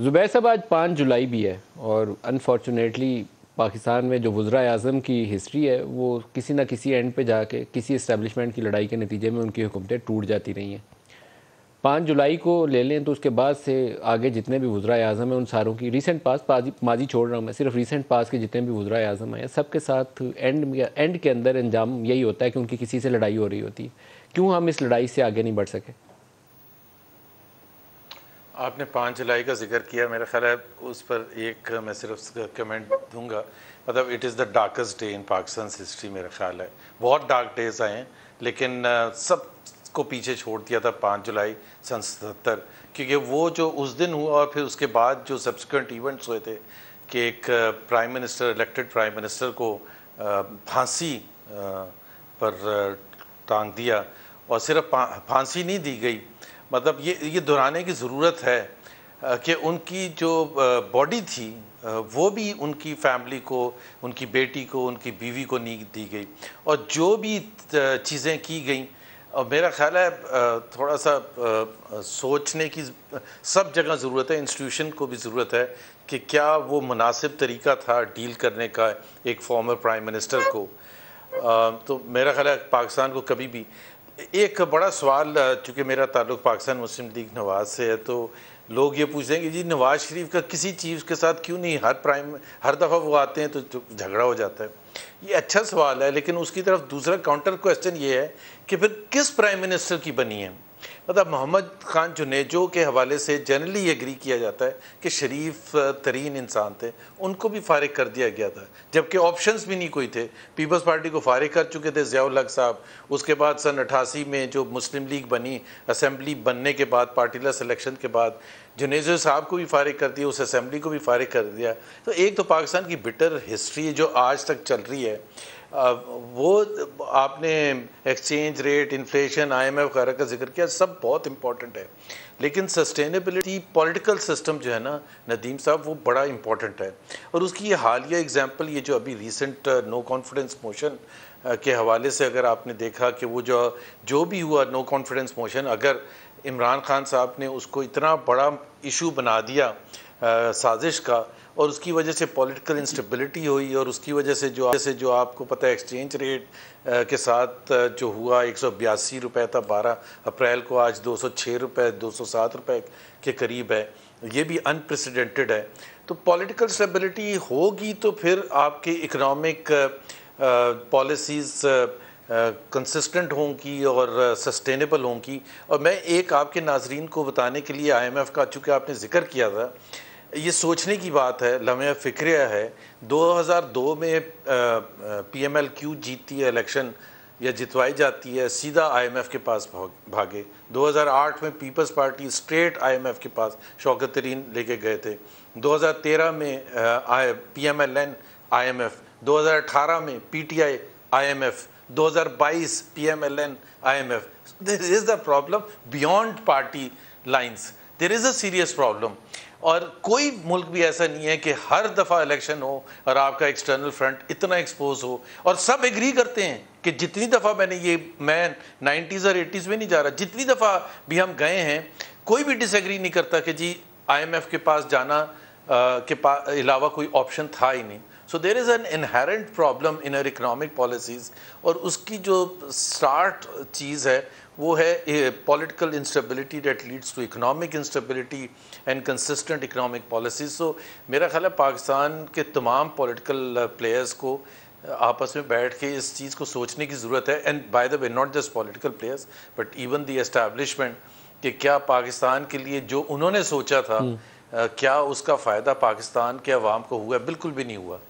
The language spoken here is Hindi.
ज़ुबैर साहब आज पाँच जुलाई भी है और अनफॉर्चुनेटली पाकिस्तान में जो वज्रा अजम की हिस्ट्री है वो किसी ना किसी एंड पे जाके किसी इस्टेबलिशमेंट की लड़ाई के नतीजे में उनकी हुकूमतें टूट जाती रही हैं पाँच जुलाई को ले लें तो उसके बाद से आगे जितने भी वज्रा अजम हैं उन सारों की रिसेंट पास माजी छोड़ रहा हूँ मैं सिर्फ रिसेंट पास के जितने भी वज्रा अजम हैं सब के साथ एंड एंड के अंदर अंजाम यही होता है कि उनकी किसी से लड़ाई हो रही होती है क्यों हम इस लड़ाई से आगे नहीं बढ़ सके आपने पाँच जुलाई का जिक्र किया मेरा ख्याल है उस पर एक मैं सिर्फ कमेंट दूंगा मतलब it is the darkest day in Pakistan history मेरा ख्याल है बहुत डार्क डेज आए हैं लेकिन सब को पीछे छोड़ दिया था पाँच जुलाई सन सतहत्तर क्योंकि वो जो उस दिन हुआ और फिर उसके बाद जो सब्सिक्वेंट इवेंट्स हुए थे कि एक prime minister elected prime minister को फांसी पर टांग दिया और सिर्फ फांसी नहीं दी गई मतलब ये ये दोहराने की ज़रूरत है कि उनकी जो बॉडी थी वो भी उनकी फैमिली को उनकी बेटी को उनकी बीवी को नहीं दी गई और जो भी चीज़ें की गई और मेरा ख्याल है थोड़ा सा सोचने की सब जगह ज़रूरत है इंस्टीट्यूशन को भी ज़रूरत है कि क्या वो मुनासिब तरीका था डील करने का एक फॉर्मर प्राइम मिनिस्टर को तो मेरा ख्याल है पाकिस्तान को कभी भी एक बड़ा सवाल चूँकि मेरा ताल्लुक पाकिस्तान मुस्लिम लीग नवाज से है तो लोग ये पूछ रहे हैं कि जी नवाज शरीफ का किसी चीज़ के साथ क्यों नहीं हर प्राइम हर दफ़ा वो आते हैं तो झगड़ा हो जाता है ये अच्छा सवाल है लेकिन उसकी तरफ दूसरा काउंटर क्वेश्चन ये है कि फिर किस प्राइम मिनिस्टर की बनी है मतलब मोहम्मद खान जुनेजो के हवाले से जनरली एग्री किया जाता है कि शरीफ तरीन इंसान थे उनको भी फारिग कर दिया गया था जबकि ऑप्शंस भी नहीं कोई थे पीपल्स पार्टी को फारग कर चुके थे ज़ियाउल हक साहब उसके बाद सन अठासी में जो मुस्लिम लीग बनी असम्बली बनने के बाद पार्टीला सिलेक्शन के बाद जुनेजो साहब को भी फारग कर दिया उस असम्बली को भी फारग कर दिया तो एक तो पाकिस्तान की बिटर हिस्ट्री जो आज तक चल रही है वो आपने एक्सचेंज रेट इन्फ्लेशन आईएमएफ वगैरह का जिक्र किया सब बहुत इंपॉर्टेंट है लेकिन सस्टेनेबिलिटी पॉलिटिकल सिस्टम जो है ना नदीम साहब वो बड़ा इंपॉर्टेंट है और उसकी हालिया एग्जांपल ये जो अभी रीसेंट नो कॉन्फिडेंस मोशन के हवाले से अगर आपने देखा कि वो जो जो भी हुआ नो कॉन्फिडेंस मोशन अगर इमरान खान साहब ने उसको इतना बड़ा इशू बना दिया आ, uh, साजिश का और उसकी वजह से पॉलिटिकल इंस्टेबिलिटी हुई और उसकी वजह से जो जैसे जो आपको पता है एक्सचेंज रेट के साथ जो हुआ एक सौ बयासी था बारह अप्रैल को आज दो सौ छः दो सौ सात के करीब है ये भी अनप्रेसिडेंटेड है तो पॉलिटिकल स्टेबिलिटी होगी तो फिर आपके इकनॉमिक पॉलिसीज़ कंसिस्टेंट होंगी और सस्टेनेबल होंगी और मैं एक आपके नाजरन को बताने के लिए आईएमएफ का चूँकि आपने जिक्र किया था ये सोचने की बात है लम्हे फ़िक्र है 2002 में पी एम एल क्यू जीतती है इलेक्शन या जितवाई जाती है सीधा आईएमएफ के पास भागे 2008 में पीपल्स पार्टी स्ट्रेट आईएमएफ के पास शौकत तरीन लेके गए थे 2013 में आए P M L N I M F दो हज़ार अठारह में P T I I M F दो हज़ार बाईस P M L N I M F this is the problem beyond party lines there is a serious problem और कोई मुल्क भी ऐसा नहीं है कि हर दफ़ा इलेक्शन हो और आपका एक्सटर्नल फ्रंट इतना एक्सपोज हो और सब एग्री करते हैं कि जितनी दफ़ा मैंने ये मैं नाइन्टीज़ और एटीज़ में नहीं जा रहा जितनी दफ़ा भी हम गए हैं कोई भी डिसएग्री नहीं करता कि जी आईएमएफ के पास जाना के अलावा कोई ऑप्शन था ही नहीं so there is an inherent problem in our economic policies और उसकी जो स्टार्ट चीज़ है वो है political instability that leads to economic instability and consistent economic policies so मेरा ख्याल है पाकिस्तान के तमाम पॉलिटिकल प्लेयर्स को आपस में बैठ के इस चीज़ को सोचने की ज़रूरत है and by the way not just political players but even the establishment कि क्या पाकिस्तान के लिए जो उन्होंने सोचा था hmm. क्या उसका फ़ायदा पाकिस्तान के अवाम को हुआ बिल्कुल भी नहीं हुआ